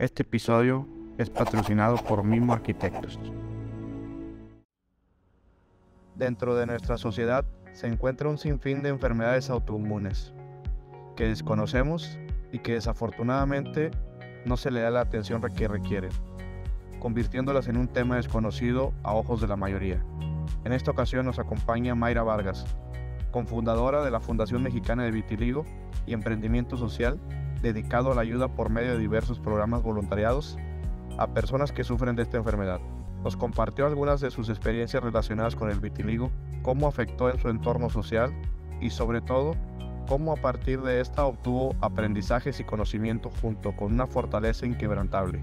Este episodio es patrocinado por Mimo Arquitectos. Dentro de nuestra sociedad se encuentra un sinfín de enfermedades autoinmunes que desconocemos y que desafortunadamente no se le da la atención que requieren, convirtiéndolas en un tema desconocido a ojos de la mayoría. En esta ocasión nos acompaña Mayra Vargas, cofundadora de la Fundación Mexicana de Vitiligo y Emprendimiento Social dedicado a la ayuda por medio de diversos programas voluntariados a personas que sufren de esta enfermedad. Nos compartió algunas de sus experiencias relacionadas con el vitiligo, cómo afectó en su entorno social y sobre todo cómo a partir de esta obtuvo aprendizajes y conocimiento junto con una fortaleza inquebrantable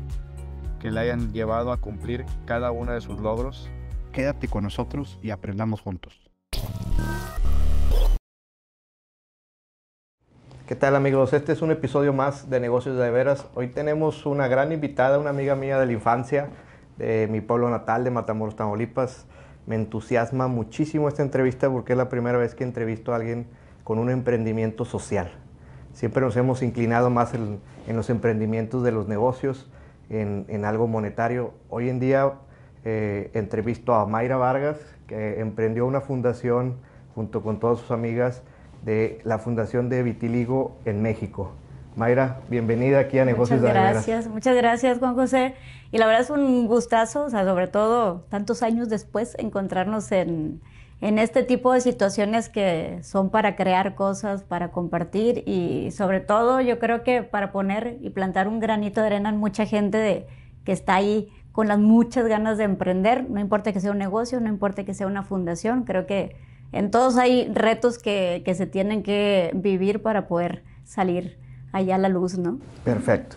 que le hayan llevado a cumplir cada uno de sus logros. Quédate con nosotros y aprendamos juntos. ¿Qué tal amigos? Este es un episodio más de Negocios de Veras. Hoy tenemos una gran invitada, una amiga mía de la infancia, de mi pueblo natal, de Matamoros, Tamaulipas. Me entusiasma muchísimo esta entrevista porque es la primera vez que entrevisto a alguien con un emprendimiento social. Siempre nos hemos inclinado más en, los emprendimientos de los negocios, en, algo monetario. Hoy en día eh, entrevisto a Mayra Vargas, que emprendió una fundación junto con todas sus amigas de la Fundación de Vitiligo en México. Mayra, bienvenida aquí a Negocios Muchas gracias, muchas gracias Juan José. Y la verdad es un gustazo, o sea, sobre todo tantos años después, encontrarnos en, en este tipo de situaciones que son para crear cosas, para compartir y sobre todo yo creo que para poner y plantar un granito de arena en mucha gente de, que está ahí con las muchas ganas de emprender, no importa que sea un negocio, no importa que sea una fundación, creo que en todos hay retos que, se tienen que vivir para poder salir allá a la luz, ¿no? Perfecto.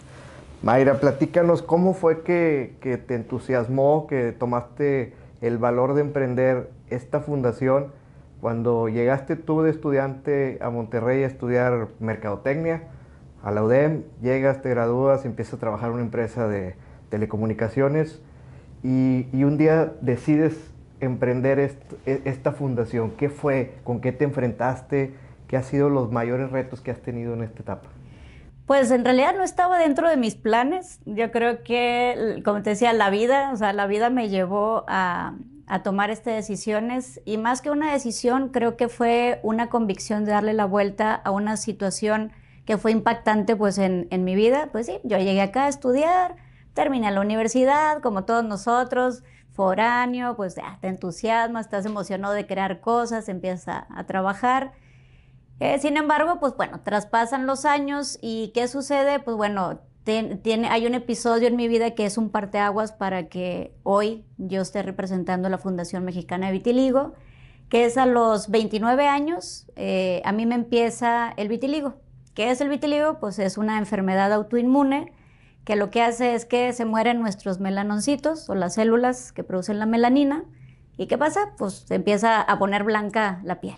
Mayra, platícanos cómo fue que, te entusiasmó, que tomaste el valor de emprender esta fundación cuando llegaste tú de estudiante a Monterrey a estudiar mercadotecnia, a la UDEM, llegas, te gradúas, empiezas a trabajar en una empresa de telecomunicaciones y un día decides emprender e, esta fundación? ¿Qué fue? ¿Con qué te enfrentaste? ¿Qué han sido los mayores retos que has tenido en esta etapa? Pues en realidad no estaba dentro de mis planes. Yo creo que, como te decía, la vida, o sea, la vida me llevó a, tomar estas decisiones y más que una decisión, creo que fue una convicción de darle la vuelta a una situación que fue impactante pues en, en mi vida. Pues sí, yo llegué acá a estudiar, terminé la universidad, como todos nosotros, foráneo, pues te entusiasma, estás emocionado de crear cosas, empiezas a, trabajar. Eh, sin embargo, pues bueno, traspasan los años y ¿qué sucede? Pues bueno, tiene, hay un episodio en mi vida que es un parteaguas para que hoy yo esté representando la Fundación Mexicana de Vitiligo, que es a los 29 años, eh, a mí me empieza el vitiligo. ¿Qué es el vitiligo? Pues es una enfermedad autoinmune que lo que hace es que se mueren nuestros melanoncitos o las células que producen la melanina. ¿Y qué pasa? Pues se empieza a poner blanca la piel.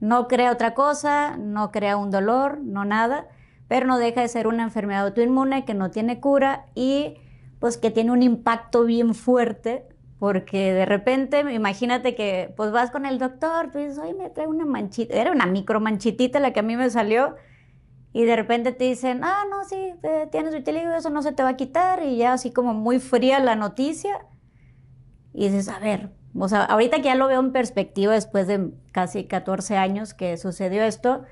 No crea otra cosa, no crea un dolor, no nada, pero no deja de ser una enfermedad autoinmune que no tiene cura y pues que tiene un impacto bien fuerte porque de repente, imagínate que pues vas con el doctor, pues dices, me trae una manchita, era una micro la que a mí me salió, y de repente te dicen, ah, no, sí, tienes vitiligo, eso no se te va a quitar. Y ya así como muy fría la noticia. Y dices, a ver, o sea, ahorita que ya lo veo en perspectiva después de casi 14 años que sucedió esto,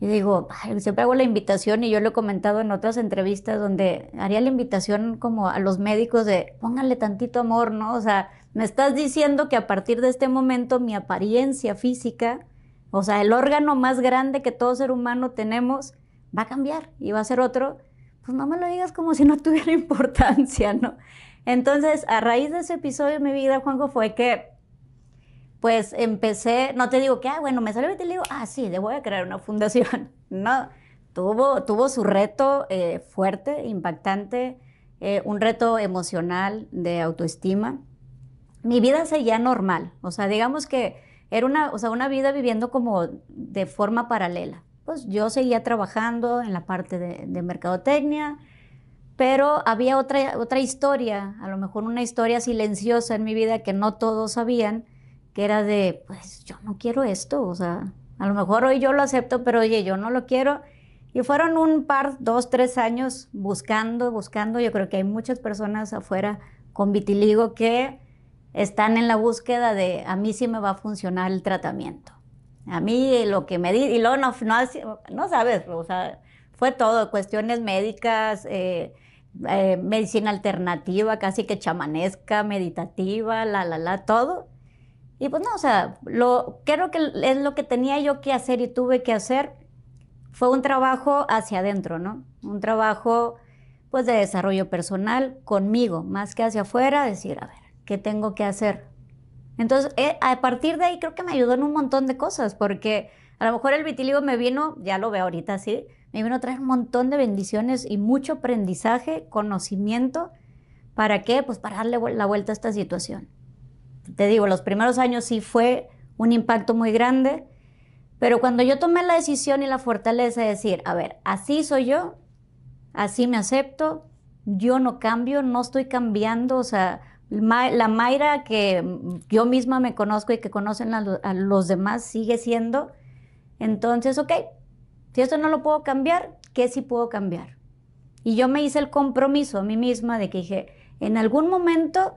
y digo, siempre hago la invitación y yo lo he comentado en otras entrevistas donde haría la invitación como a los médicos de pónganle tantito amor, ¿no? O sea, me estás diciendo que a partir de este momento mi apariencia física, o sea, el órgano más grande que todo ser humano tenemos, va a cambiar y va a ser otro, pues no me lo digas como si no tuviera importancia, ¿no? Entonces, a raíz de ese episodio de mi vida, Juanjo, fue que, pues empecé, no te digo que, ah, bueno, me salió y te digo, ah, sí, le voy a crear una fundación. No, tuvo, tuvo su reto eh, fuerte, impactante, eh, un reto emocional de autoestima. Mi vida seguía normal, o sea, digamos que era una, o sea, una vida viviendo como de forma paralela pues yo seguía trabajando en la parte de, de mercadotecnia, pero había otra, otra historia, a lo mejor una historia silenciosa en mi vida que no todos sabían, que era de, pues yo no quiero esto, o sea, a lo mejor hoy yo lo acepto, pero oye, yo no lo quiero. Y fueron un par, dos, tres años buscando, buscando. Yo creo que hay muchas personas afuera con vitiligo que están en la búsqueda de a mí sí me va a funcionar el tratamiento. A mí eh, lo que me di, y luego no, no, no sabes, o sea, fue todo, cuestiones médicas, eh, eh, medicina alternativa, casi que chamanesca, meditativa, la, la, la, todo. Y pues no, o sea, lo, creo que es lo que tenía yo que hacer y tuve que hacer. Fue un trabajo hacia adentro, ¿no? Un trabajo pues de desarrollo personal conmigo, más que hacia afuera, decir, a ver, ¿qué tengo que hacer? Entonces, eh, a partir de ahí creo que me ayudó en un montón de cosas, porque a lo mejor el vitíligo me vino, ya lo veo ahorita, sí, me vino a traer un montón de bendiciones y mucho aprendizaje, conocimiento. ¿Para qué? Pues para darle la vuelta a esta situación. Te digo, los primeros años sí fue un impacto muy grande, pero cuando yo tomé la decisión y la fortaleza de decir, a ver, así soy yo, así me acepto, yo no cambio, no estoy cambiando, o sea, la Mayra que yo misma me conozco y que conocen a, los demás sigue siendo. Entonces, ok, si esto no lo puedo cambiar, ¿qué si puedo cambiar? Y yo me hice el compromiso a mí misma de que dije, en algún momento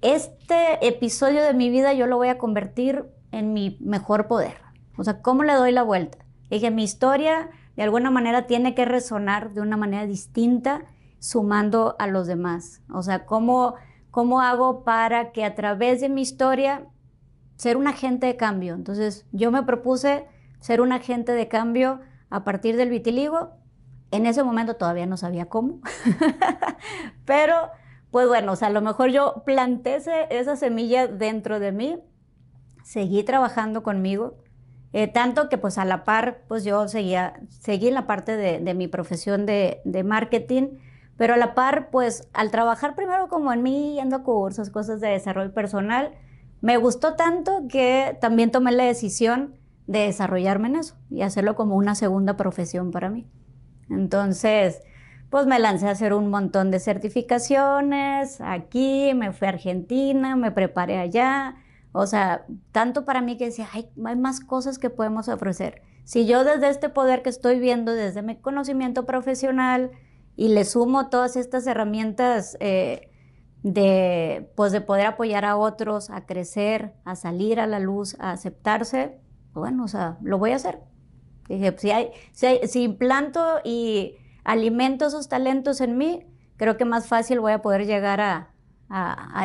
este episodio de mi vida yo lo voy a convertir en mi mejor poder. O sea, ¿cómo le doy la vuelta? Dije, mi historia de alguna manera tiene que resonar de una manera distinta sumando a los demás. O sea, ¿cómo ¿Cómo hago para que a través de mi historia ser un agente de cambio? Entonces, yo me propuse ser un agente de cambio a partir del vitiligo. En ese momento todavía no sabía cómo, pero pues bueno, o a lo mejor yo planté esa semilla dentro de mí, seguí trabajando conmigo, eh, tanto que pues a la par, pues yo seguía, seguí en la parte de, mi profesión de marketing, pero a la par, pues al trabajar primero como en mí, yendo a cursos, cosas de desarrollo personal, me gustó tanto que también tomé la decisión de desarrollarme en eso y hacerlo como una segunda profesión para mí. Entonces, pues me lancé a hacer un montón de certificaciones aquí, me fui a Argentina, me preparé allá. O sea, tanto para mí que decía, Ay, hay más cosas que podemos ofrecer. Si yo desde este poder que estoy viendo, desde mi conocimiento profesional, y le sumo todas estas herramientas eh, de, pues de poder apoyar a otros, a crecer, a salir a la luz, a aceptarse, bueno, o sea, lo voy a hacer. Dije, pues, si, implanto y alimento esos talentos en mí, creo que más fácil voy a poder llegar a,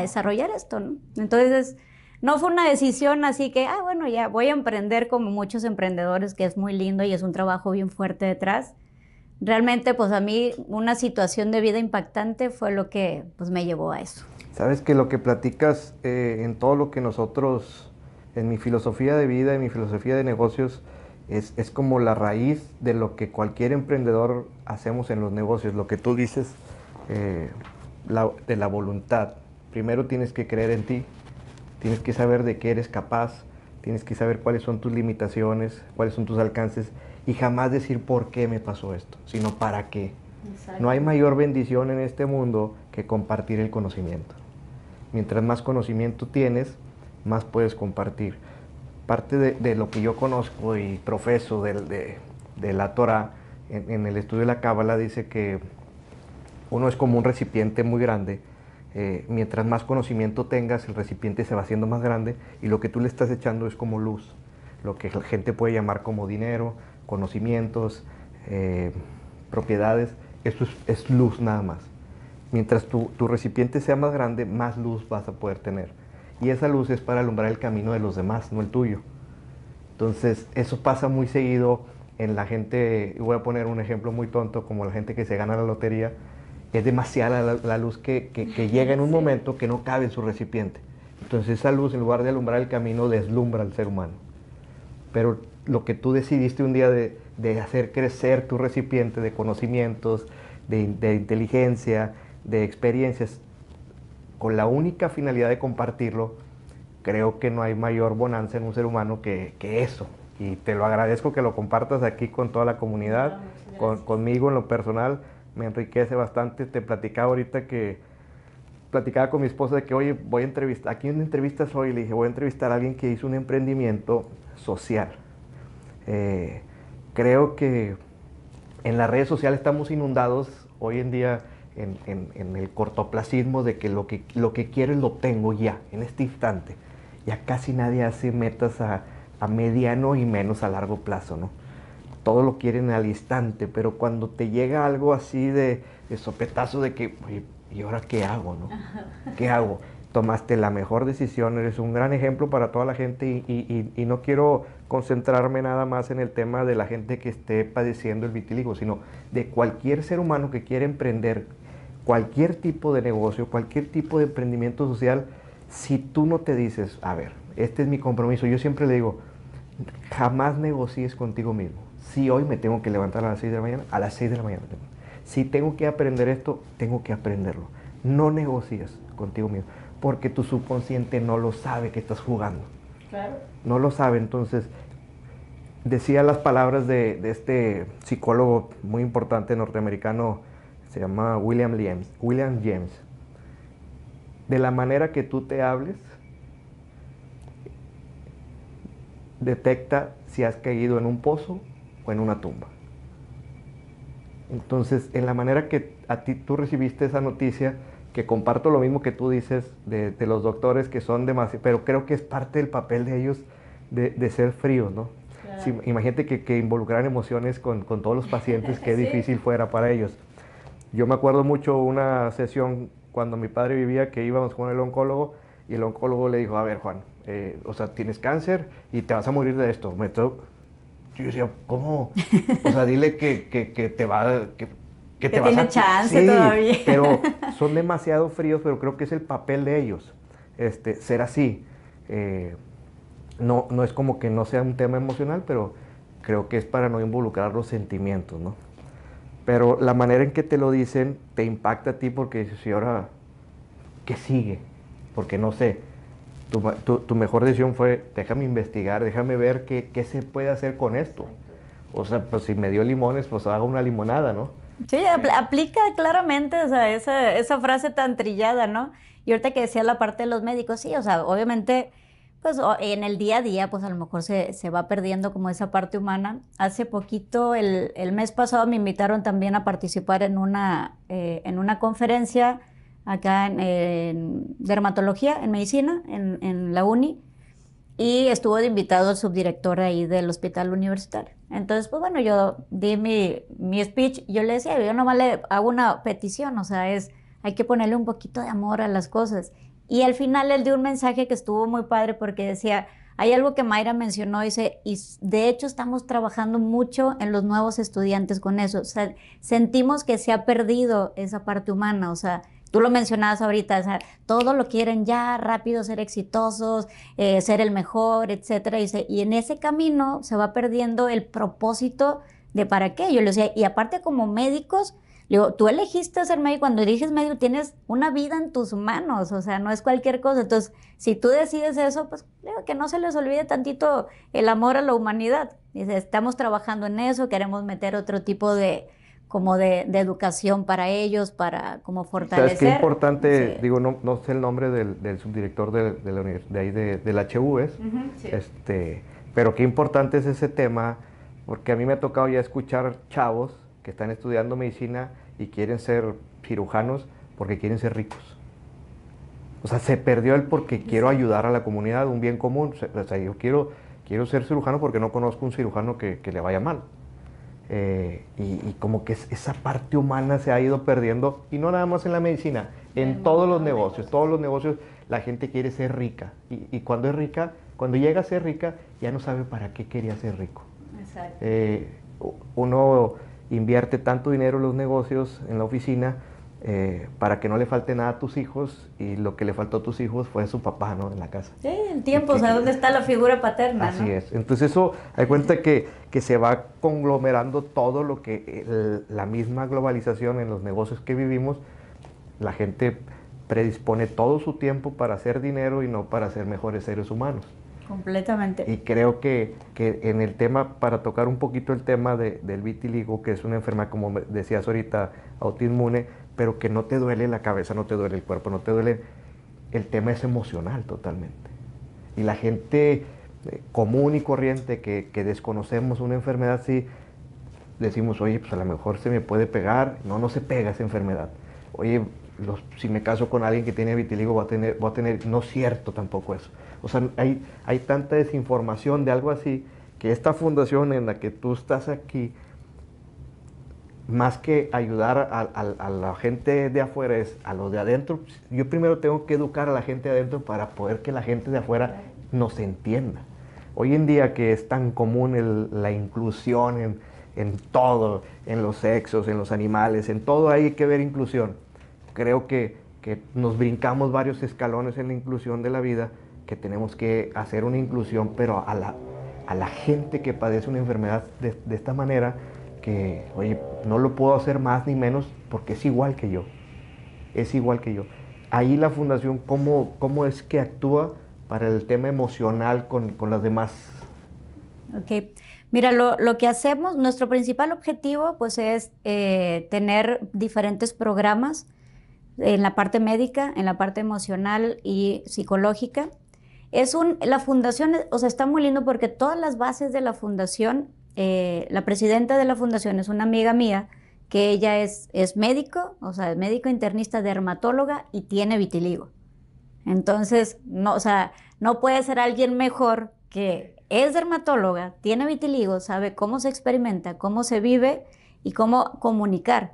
desarrollar esto, Entonces, no fue una decisión así que, ah, bueno, ya voy a emprender como muchos emprendedores, que es muy lindo y es un trabajo bien fuerte detrás, realmente pues a mí una situación de vida impactante fue lo que pues, me llevó a eso. Sabes que lo que platicas eh, en todo lo que nosotros, en mi filosofía de vida, en mi filosofía de negocios, es, como la raíz de lo que cualquier emprendedor hacemos en los negocios, lo que tú dices eh, de la voluntad. Primero tienes que creer en ti, tienes que saber de qué eres capaz, tienes que saber cuáles son tus limitaciones, cuáles son tus alcances y jamás decir por qué me pasó esto, sino para qué. No hay mayor bendición en este mundo que compartir el conocimiento. Mientras más conocimiento tienes, más puedes compartir. Parte de, lo que yo conozco y profeso de, la Torah en, el estudio de la Cábala dice que uno es como un recipiente muy grande. Eh, mientras más conocimiento tengas, el recipiente se va haciendo más grande y lo que tú le estás echando es como luz, lo que la gente puede llamar como dinero, conocimientos, eh, propiedades, esto es, luz nada más. Mientras tu, recipiente sea más grande, más luz vas a poder tener. Y esa luz es para alumbrar el camino de los demás, no el tuyo. Entonces, eso pasa muy seguido en la gente, voy a poner un ejemplo muy tonto, como la gente que se gana la lotería, es demasiada la, luz que, llega en un momento que no cabe en su recipiente. Entonces esa luz, en lugar de alumbrar el camino, deslumbra al ser humano. Pero lo que tú decidiste un día de, hacer crecer tu recipiente de conocimientos, de, inteligencia, de experiencias, con la única finalidad de compartirlo, creo que no hay mayor bonanza en un ser humano que, eso. Y te lo agradezco que lo compartas aquí con toda la comunidad, ah, conmigo en lo personal, me enriquece bastante. Te platicaba ahorita que platicaba con mi esposa de que, oye, voy a entrevistar, aquí en entrevistas hoy le dije, voy a entrevistar a alguien que hizo un emprendimiento social eh, creo que en las redes sociales estamos inundados hoy en día en, el cortoplacismo de que lo, que lo que quiero lo tengo ya, en este instante. Ya casi nadie hace metas a, a mediano y menos a largo plazo, ¿no? Todo lo quieren al instante, pero cuando te llega algo así de, de sopetazo de que, oye, ¿y ahora qué hago, no? ¿Qué hago? Tomaste la mejor decisión, eres un gran ejemplo para toda la gente y no quiero concentrarme nada más en el tema de la gente que esté padeciendo el vitiligo, sino de cualquier ser humano que quiera emprender cualquier tipo de negocio, cualquier tipo de emprendimiento social, si tú no te dices, a ver, este es mi compromiso, yo siempre le digo, jamás negocies contigo mismo. Si hoy me tengo que levantar a las 6 de la mañana, a las 6 de la mañana. Si tengo que aprender esto, tengo que aprenderlo. No negocies contigo mismo, porque tu subconsciente no lo sabe que estás jugando. No lo sabe. Entonces, decía las palabras de, de, este psicólogo muy importante norteamericano, se llama William James, William James. De la manera que tú te hables, detecta si has caído en un pozo o en una tumba. Entonces, en la manera que a ti tú recibiste esa noticia, que comparto lo mismo que tú dices de, los doctores que son demasiado, pero creo que es parte del papel de ellos de, ser fríos, ¿no? imagínate que, que involucrar emociones con, todos los pacientes, qué difícil fuera para ellos. Yo me acuerdo mucho una sesión cuando mi padre vivía que íbamos con el oncólogo y el oncólogo le dijo, a ver Juan, eh, o sea, tienes cáncer y te vas a morir de esto. Me yo decía, ¿cómo? O sea, dile que, te va, que, que, te chance todavía. pero son demasiado fríos, pero creo que es el papel de ellos, este, ser así. Eh, no, no es como que no sea un tema emocional, pero creo que es para no involucrar los sentimientos, ¿no? Pero la manera en que te lo dicen te impacta a ti porque dices, ahora, ¿qué sigue? Porque no sé, tu, mejor decisión fue, déjame investigar, déjame ver qué, qué se puede hacer con esto. O sea, pues si me dio limones, pues hago una limonada, ¿no? Sí, aplica claramente esa, frase tan trillada, ¿no? Y ahorita que decía la parte de los médicos, sí, o sea, obviamente, pues en el día a día, pues a lo mejor se, va perdiendo como esa parte humana. Hace poquito, el, mes pasado, me invitaron también a participar en una, eh, en una conferencia acá en, dermatología, en medicina, en la UNI y estuvo de invitado el subdirector ahí del hospital universitario. Entonces, pues bueno, yo di mi, mi speech, yo le decía, yo nomás le hago una petición, o sea, es, hay que ponerle un poquito de amor a las cosas. Y al final él dio un mensaje que estuvo muy padre porque decía, hay algo que Mayra mencionó, dice, y de hecho estamos trabajando mucho en los nuevos estudiantes con eso, o sea, sentimos que se ha perdido esa parte humana, o sea, Tú lo mencionabas ahorita, o sea, todo lo quieren ya, rápido, ser exitosos, eh, ser el mejor, etcétera. Y, y en ese camino se va perdiendo el propósito de para qué. Yo le decía, y aparte como médicos, digo, tú elegiste ser médico, cuando eliges médico tienes una vida en tus manos, o sea, no es cualquier cosa. Entonces, si tú decides eso, pues digo, que no se les olvide tantito el amor a la humanidad. Dice, estamos trabajando en eso, queremos meter otro tipo de como de, educación para ellos, para como fortalecer. ¿Sabes qué importante? Digo, no, no, sé el nombre del, subdirector de, la, de del este, pero qué importante es ese tema, porque a mí me ha tocado ya escuchar chavos que están estudiando medicina y quieren ser cirujanos porque quieren ser ricos. O sea, se perdió el porque quiero ayudar a la comunidad, un bien común. O sea, yo quiero, quiero ser cirujano porque no conozco un cirujano que le vaya mal. Eh, y, como que esa parte humana se ha ido perdiendo, y no nada más en la medicina, en todos los negocios, todos los negocios la gente quiere ser rica, y, cuando es rica, cuando llega a ser rica, ya no sabe para qué quería ser rico. Exacto. Eh, uno invierte tanto dinero en los negocios, en la oficina, eh, para que no le falte nada a tus hijos y lo que le faltó a tus hijos fue a su papá, ¿no? En la casa. Sí, en tiempo, o sea, ¿dónde está la figura paterna? Así es. Entonces eso, hay cuenta que, se va conglomerando todo lo que la misma globalización en los negocios que vivimos, la gente predispone todo su tiempo para hacer dinero y no para ser mejores seres humanos. Completamente. Y creo que, en el tema, para tocar un poquito el tema del vitiligo, que es una enfermedad, como decías ahorita, autoinmune, pero que no te duele la cabeza, no te duele el cuerpo, no te duele. El tema es emocional totalmente. Y la gente eh, común y corriente que, desconocemos una enfermedad así, decimos, oye, pues a lo mejor se me puede pegar. No, no se pega esa enfermedad. Oye, si me caso con alguien que tiene vitiligo, va a tener, va a tener, no es cierto tampoco eso. O sea, hay, hay tanta desinformación de algo así que esta fundación en la que tú estás aquí, más que ayudar a, la gente de afuera, es a los de adentro. Yo primero tengo que educar a la gente de adentro para poder que la gente de afuera nos entienda. Hoy en día que es tan común la inclusión en, en, todo, en los sexos, en los animales, en todo hay que ver inclusión. Creo que, que nos brincamos varios escalones en la inclusión de la vida que tenemos que hacer una inclusión, pero a la, a la gente que padece una enfermedad de, de esta manera, que, oye, no lo puedo hacer más ni menos porque es igual que yo. Es igual que yo. Ahí la fundación, ¿cómo, cómo es que actúa para el tema emocional con, con las demás? Ok. Mira, lo, lo, que hacemos, nuestro principal objetivo pues es eh, tener diferentes programas en la parte médica, en la parte emocional y psicológica es un, la fundación, o sea, está muy lindo porque todas las bases de la fundación, eh, la presidenta de la fundación es una amiga mía, que ella es, es médico, o sea, es médico internista, dermatóloga y tiene vitiligo. Entonces, no, o sea, no puede ser alguien mejor que es dermatóloga, tiene vitiligo, sabe cómo se experimenta, cómo se vive y cómo comunicar.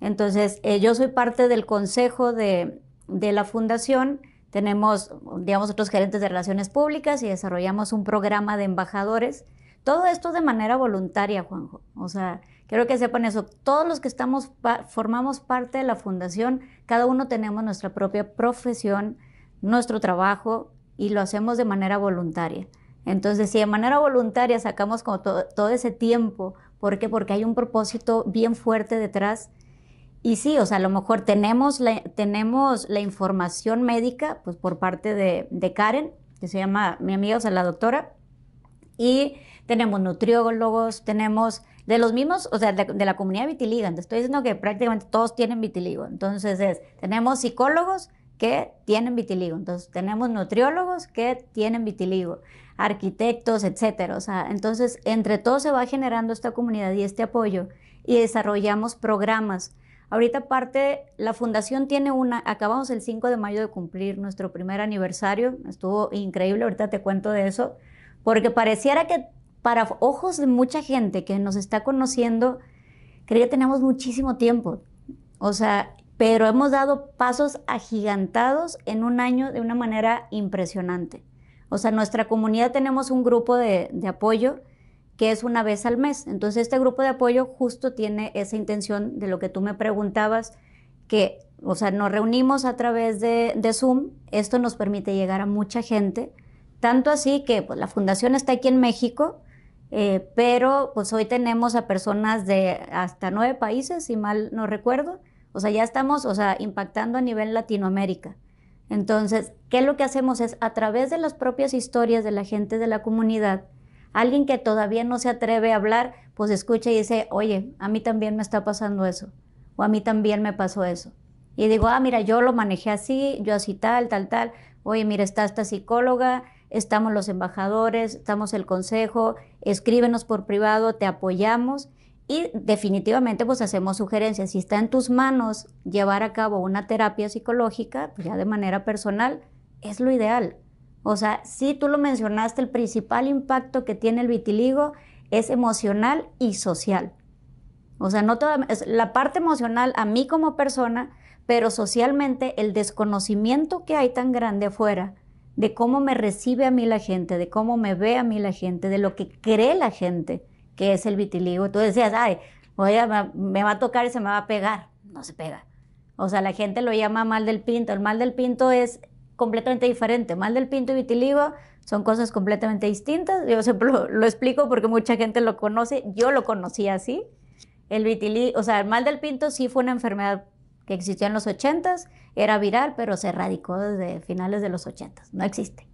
Entonces, eh, yo soy parte del consejo de, de la fundación tenemos, digamos, otros gerentes de relaciones públicas y desarrollamos un programa de embajadores. Todo esto de manera voluntaria, Juanjo. O sea, quiero que sepan eso. Todos los que estamos formamos parte de la fundación, cada uno tenemos nuestra propia profesión, nuestro trabajo y lo hacemos de manera voluntaria. Entonces, si de manera voluntaria sacamos como todo ese tiempo, ¿por qué? Porque hay un propósito bien fuerte detrás y sí, o sea, a lo mejor tenemos la, tenemos la información médica pues, por parte de, Karen, que se llama mi amiga, o sea, la doctora, y tenemos nutriólogos, tenemos de los mismos, o sea, de, la comunidad vitiligo. estoy diciendo que prácticamente todos tienen vitiligo. Entonces, es, tenemos psicólogos que tienen vitiligo. Entonces, tenemos nutriólogos que tienen vitiligo, arquitectos, etcétera. O sea, entonces, entre todos se va generando esta comunidad y este apoyo y desarrollamos programas Ahorita parte, la fundación tiene una, acabamos el 5 de mayo de cumplir nuestro primer aniversario, estuvo increíble, ahorita te cuento de eso, porque pareciera que para ojos de mucha gente que nos está conociendo, creía que tenemos muchísimo tiempo, o sea, pero hemos dado pasos agigantados en un año de una manera impresionante. O sea, nuestra comunidad tenemos un grupo de, de apoyo que es una vez al mes. Entonces, este grupo de apoyo justo tiene esa intención de lo que tú me preguntabas, que, o sea, nos reunimos a través de, Zoom, esto nos permite llegar a mucha gente, tanto así que pues, la fundación está aquí en México, eh, pero pues hoy tenemos a personas de hasta nueve países, si mal no recuerdo, o sea, ya estamos, o sea, impactando a nivel Latinoamérica. Entonces, ¿qué es lo que hacemos? Es a través de las propias historias de la gente de la comunidad, Alguien que todavía no se atreve a hablar, pues escucha y dice, oye, a mí también me está pasando eso, o a mí también me pasó eso. Y digo, ah, mira, yo lo manejé así, yo así tal, tal, tal. Oye, mira, está esta psicóloga, estamos los embajadores, estamos el consejo, escríbenos por privado, te apoyamos y definitivamente pues hacemos sugerencias. Si está en tus manos llevar a cabo una terapia psicológica, pues ya de manera personal, es lo ideal. O sea, sí tú lo mencionaste, el principal impacto que tiene el vitiligo es emocional y social. O sea, no toda, la parte emocional a mí como persona, pero socialmente el desconocimiento que hay tan grande afuera de cómo me recibe a mí la gente, de cómo me ve a mí la gente, de lo que cree la gente que es el vitiligo. Tú decías, ay, oye, me va a tocar y se me va a pegar. No se pega. O sea, la gente lo llama mal del pinto. El mal del pinto es completamente diferente. Mal del Pinto y Vitiligo son cosas completamente distintas. Yo siempre lo, explico porque mucha gente lo conoce. Yo lo conocí así. El vitiligo, o sea, el mal del Pinto sí fue una enfermedad que existió en los 80s, era viral, pero se erradicó desde finales de los 80s. No existe.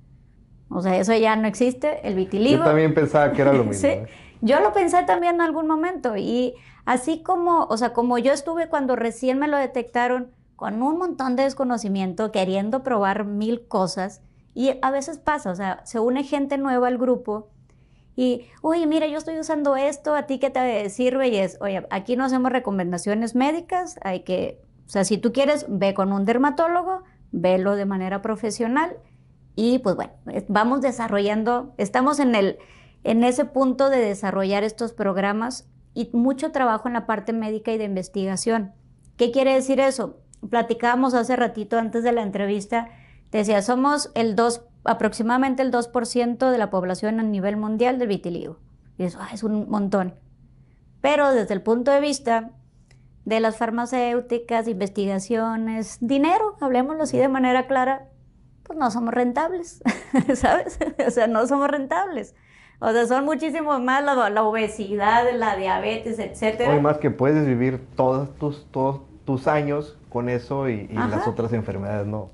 O sea, eso ya no existe, el vitiligo. Yo también pensaba que era lo mismo. sí. ¿eh? Yo lo pensé también en algún momento y así como, o sea, como yo estuve cuando recién me lo detectaron con un montón de desconocimiento, queriendo probar mil cosas. Y a veces pasa, o sea, se une gente nueva al grupo y, oye, mira, yo estoy usando esto, a ti qué te sirve y es, oye, aquí no hacemos recomendaciones médicas, hay que, o sea, si tú quieres, ve con un dermatólogo, velo de manera profesional y pues bueno, vamos desarrollando, estamos en, el, en ese punto de desarrollar estos programas y mucho trabajo en la parte médica y de investigación. ¿Qué quiere decir eso? platicábamos hace ratito antes de la entrevista, decía, somos el 2, aproximadamente el 2% de la población a nivel mundial del vitiligo. Y eso ah, es un montón. Pero desde el punto de vista de las farmacéuticas, investigaciones, dinero, hablemoslo así de manera clara, pues no somos rentables, ¿sabes? o sea, no somos rentables. O sea, son muchísimo más la, obesidad, la diabetes, etcétera. más que puedes vivir todos tus, todos tus años con eso y, las otras enfermedades no.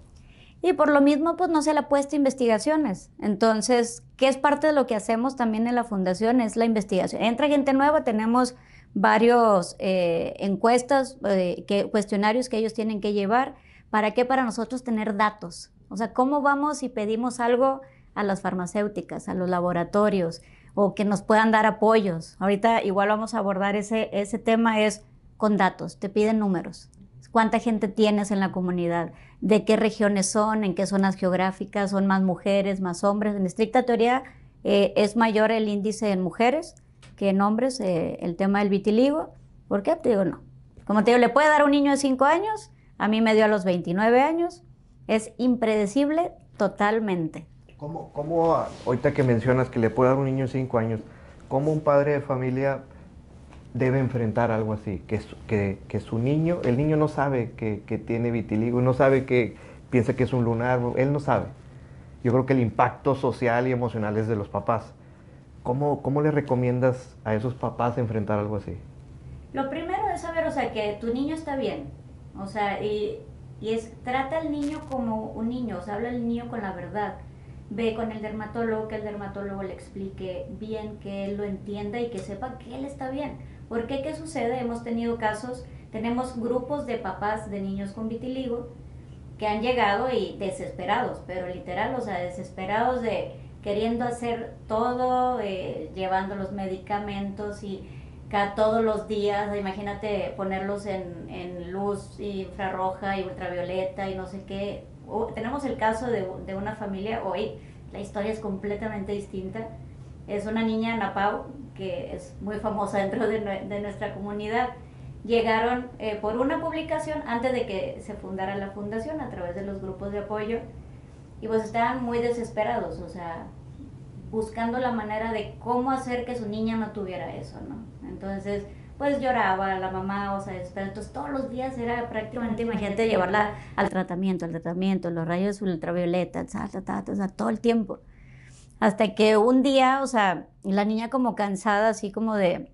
Y por lo mismo, pues no se le ha puesto investigaciones. Entonces, ¿qué es parte de lo que hacemos también en la fundación? Es la investigación. Entra gente nueva, tenemos varios eh, encuestas, eh, que, cuestionarios que ellos tienen que llevar. ¿Para qué? Para nosotros tener datos. O sea, ¿cómo vamos y pedimos algo a las farmacéuticas, a los laboratorios, o que nos puedan dar apoyos? Ahorita igual vamos a abordar ese, ese tema, es con datos, te piden números cuánta gente tienes en la comunidad, de qué regiones son, en qué zonas geográficas, son más mujeres, más hombres. En estricta teoría eh, es mayor el índice en mujeres que en hombres eh, el tema del vitiligo. ¿Por qué? Te digo, no. Como te digo, le puede dar un niño de 5 años, a mí me dio a los 29 años, es impredecible totalmente. ¿Cómo, cómo ahorita que mencionas que le puede dar un niño de 5 años, cómo un padre de familia debe enfrentar algo así, que, su, que, su niño, el niño no sabe que, tiene vitiligo, no sabe que piensa que es un lunar, él no sabe. Yo creo que el impacto social y emocional es de los papás. ¿Cómo, cómo le recomiendas a esos papás enfrentar algo así? Lo primero es saber, o sea, que tu niño está bien. O sea, y, y es, trata al niño como un niño, o sea, habla al niño con la verdad ve con el dermatólogo, que el dermatólogo le explique bien, que él lo entienda y que sepa que él está bien. Porque qué sucede? Hemos tenido casos, tenemos grupos de papás de niños con vitiligo que han llegado y desesperados, pero literal, o sea, desesperados de queriendo hacer todo, eh, llevando los medicamentos y cada, todos los días, imagínate ponerlos en, en luz infrarroja y ultravioleta y no sé qué, tenemos el caso de, de, una familia, hoy la historia es completamente distinta. Es una niña, Napau, que es muy famosa dentro de, nuestra comunidad. Llegaron eh, por una publicación antes de que se fundara la fundación a través de los grupos de apoyo y pues estaban muy desesperados, o sea, buscando la manera de cómo hacer que su niña no tuviera eso, ¿no? Entonces, pues lloraba la mamá, o sea, entonces todos los días era prácticamente, imagínate, llevarla al tratamiento, al tratamiento, los rayos ultravioleta, todo el tiempo. Hasta que un día, o sea, la niña como cansada, así como de,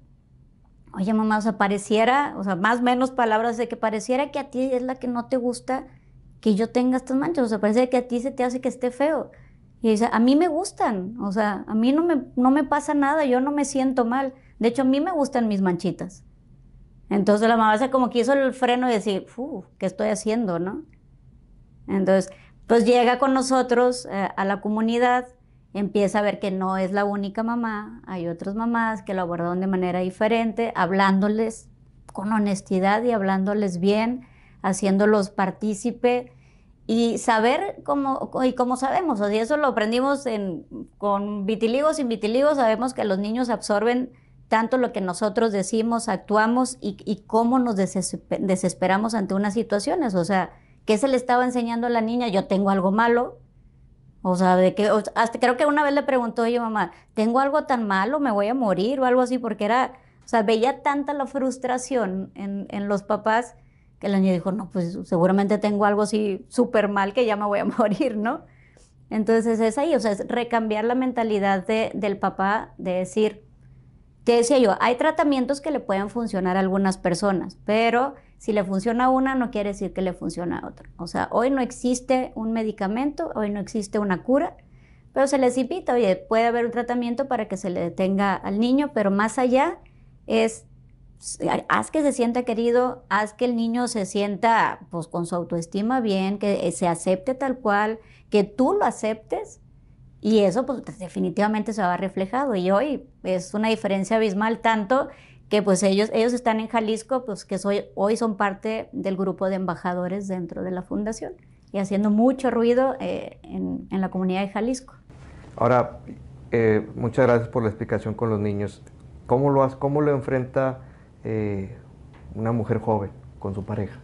oye mamá, o sea, pareciera, o sea, más o menos palabras de que pareciera que a ti es la que no te gusta que yo tenga estas manchas, o sea, parece que a ti se te hace que esté feo. Y dice, a mí me gustan, o sea, a mí no me, no me pasa nada, yo no me siento mal. De hecho, a mí me gustan mis manchitas. Entonces la mamá se como que el freno y decir, ¿qué estoy haciendo, no? Entonces, pues llega con nosotros eh, a la comunidad, empieza a ver que no es la única mamá, hay otras mamás que lo abordaron de manera diferente, hablándoles con honestidad y hablándoles bien, haciéndolos partícipe y saber cómo, y cómo sabemos, o eso lo aprendimos con vitiligo, sin vitiligo, sabemos que los niños absorben tanto lo que nosotros decimos, actuamos y, cómo nos desesperamos ante unas situaciones. O sea, ¿qué se le estaba enseñando a la niña? Yo tengo algo malo. O sea, que hasta creo que una vez le preguntó yo, mamá, ¿tengo algo tan malo? ¿Me voy a morir? O algo así, porque era, o sea, veía tanta la frustración en, los papás que la niña dijo, no, pues seguramente tengo algo así súper mal que ya me voy a morir, ¿no? Entonces es ahí, o sea, es recambiar la mentalidad del papá, de decir, que decía yo, hay tratamientos que le pueden funcionar a algunas personas, pero si le funciona a una no quiere decir que le funciona a otra. O sea, hoy no existe un medicamento, hoy no existe una cura, pero se les invita, oye, puede haber un tratamiento para que se le detenga al niño, pero más allá es haz que se sienta querido, haz que el niño se sienta pues con su autoestima bien, que se acepte tal cual, que tú lo aceptes y eso pues, pues definitivamente se va reflejado y hoy es una diferencia abismal tanto que pues ellos, ellos están en Jalisco, pues que hoy son parte del grupo de embajadores dentro de la fundación y haciendo mucho ruido eh, en, la comunidad de Jalisco. Ahora, eh, muchas gracias por la explicación con los niños. ¿Cómo lo, cómo lo enfrenta eh, una mujer joven con su pareja?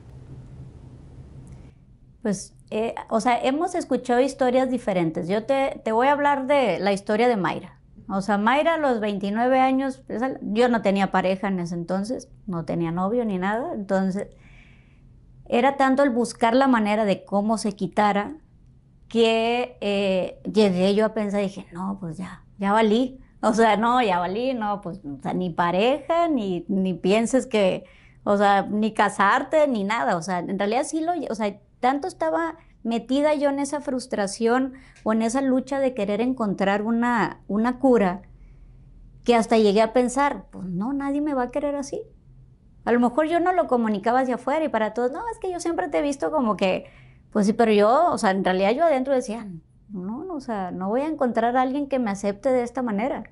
Pues, eh, o sea, hemos escuchado historias diferentes. Yo te, te, voy a hablar de la historia de Mayra. O sea, Mayra a los 29 años, yo no tenía pareja en ese entonces, no tenía novio ni nada. Entonces, era tanto el buscar la manera de cómo se quitara que eh, llegué yo a pensar, dije, no, pues ya, ya valí. O sea, no, ya valí, no, pues o sea, ni pareja, ni, ni pienses que, o sea, ni casarte, ni nada. O sea, en realidad sí lo, o sea, tanto estaba metida yo en esa frustración o en esa lucha de querer encontrar una, una cura, que hasta llegué a pensar, pues no, nadie me va a querer así. A lo mejor yo no lo comunicaba hacia afuera y para todos, no, es que yo siempre te he visto como que, pues sí, pero yo, o sea, en realidad yo adentro decía, no, no, o sea, no voy a encontrar a alguien que me acepte de esta manera.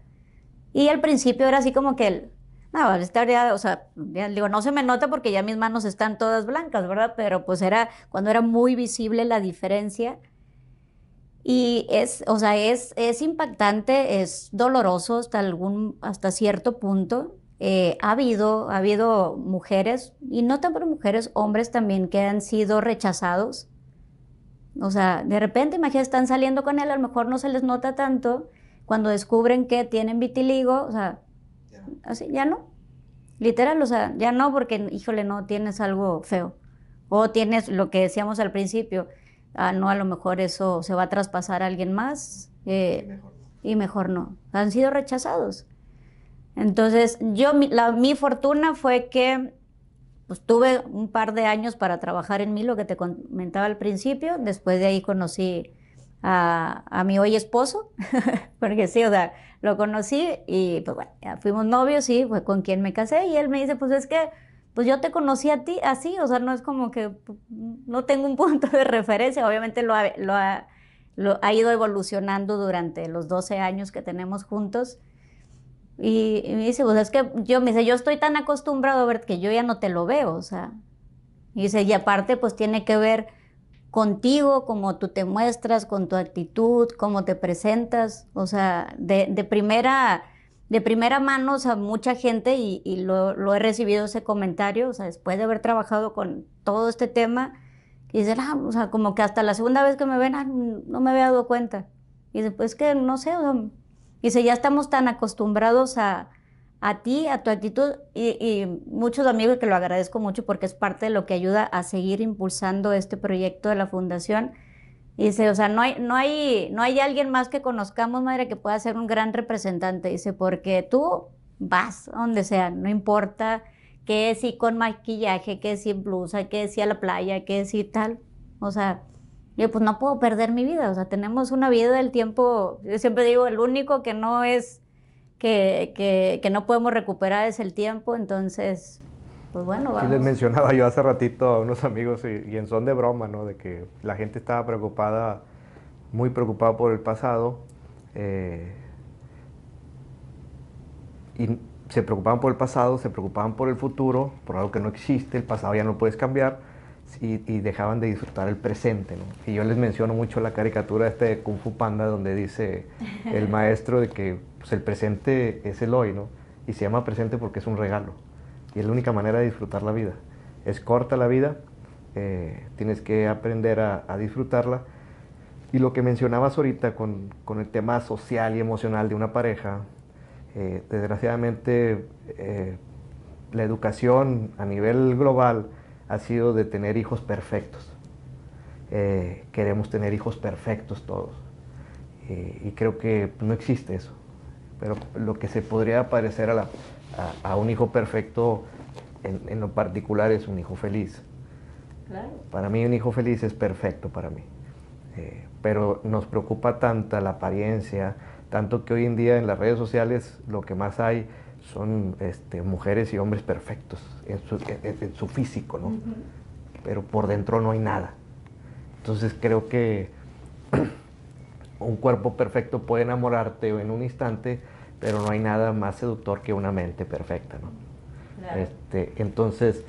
Y al principio era así como que, no, esta o sea, digo, no se me nota porque ya mis manos están todas blancas, ¿verdad? Pero pues era cuando era muy visible la diferencia. Y es, o sea, es, es impactante, es doloroso hasta algún, hasta cierto punto. Eh, ha habido, ha habido mujeres, y no tan por mujeres, hombres también que han sido rechazados. O sea, de repente, imagínate, están saliendo con él, a lo mejor no se les nota tanto. Cuando descubren que tienen vitiligo, o sea, así, ya no. Literal, o sea, ya no porque, híjole, no, tienes algo feo. O tienes lo que decíamos al principio, ah, no, a lo mejor eso se va a traspasar a alguien más eh, y, mejor no. Han sido rechazados. Entonces, yo, mi, fortuna fue que pues, tuve un par de años para trabajar en mí, lo que te comentaba al principio. Después de ahí conocí a, a mi hoy esposo, porque sí, o sea, lo conocí y pues bueno, fuimos novios y fue con quien me casé y él me dice, pues es que pues yo te conocí a ti así, o sea, no es como que pues, no tengo un punto de referencia, obviamente lo ha, ido evolucionando durante los 12 años que tenemos juntos. Y, me dice, pues es que yo me dice, yo estoy tan acostumbrado a ver que yo ya no te lo veo, o sea. Y dice, y aparte pues tiene que ver contigo, como tú te muestras, con tu actitud, cómo te presentas. O sea, de, primera, de primera mano, o mucha gente, y, lo, he recibido ese comentario, o sea, después de haber trabajado con todo este tema, y dicen, ah, o sea, como que hasta la segunda vez que me ven, ah, no me había dado cuenta. Y después que, no sé, o sea, dice, ya estamos tan acostumbrados a, a ti, a tu actitud y, muchos amigos que lo agradezco mucho porque es parte de lo que ayuda a seguir impulsando este proyecto de la fundación. dice, o sea, no hay, no, hay, no hay alguien más que conozcamos, madre, que pueda ser un gran representante. Dice, porque tú vas donde sea, no importa que si con maquillaje, que si blusa, que si a la playa, que si tal. O sea, yo pues no puedo perder mi vida. O sea, tenemos una vida del tiempo, yo siempre digo, el único que no es que, que, no podemos recuperar es el tiempo, entonces, pues bueno, les mencionaba yo hace ratito a unos amigos y, en son de broma, ¿no? De que la gente estaba preocupada, muy preocupada por el pasado. Eh, y se preocupaban por el pasado, se preocupaban por el futuro, por algo que no existe, el pasado ya no puedes cambiar, y, y dejaban de disfrutar el presente. ¿no? Y yo les menciono mucho la caricatura de este Kung Fu Panda, donde dice el maestro de que pues el presente es el hoy, ¿no? Y se llama presente porque es un regalo. Y es la única manera de disfrutar la vida. Es corta la vida, eh, tienes que aprender a, disfrutarla. Y lo que mencionabas ahorita con, el tema social y emocional de una pareja, eh, desgraciadamente eh, la educación a nivel global ha sido de tener hijos perfectos. queremos tener hijos perfectos todos. y creo que no existe eso pero lo que se podría parecer a, a, un hijo perfecto en, lo particular es un hijo feliz. Para mí un hijo feliz es perfecto para mí. Eh, pero nos preocupa tanta la apariencia, tanto que hoy en día en las redes sociales lo que más hay son este, mujeres y hombres perfectos en su, físico, ¿no? Pero por dentro no hay nada. Entonces creo que un cuerpo perfecto puede enamorarte en un instante, pero no hay nada más seductor que una mente perfecta, este, entonces,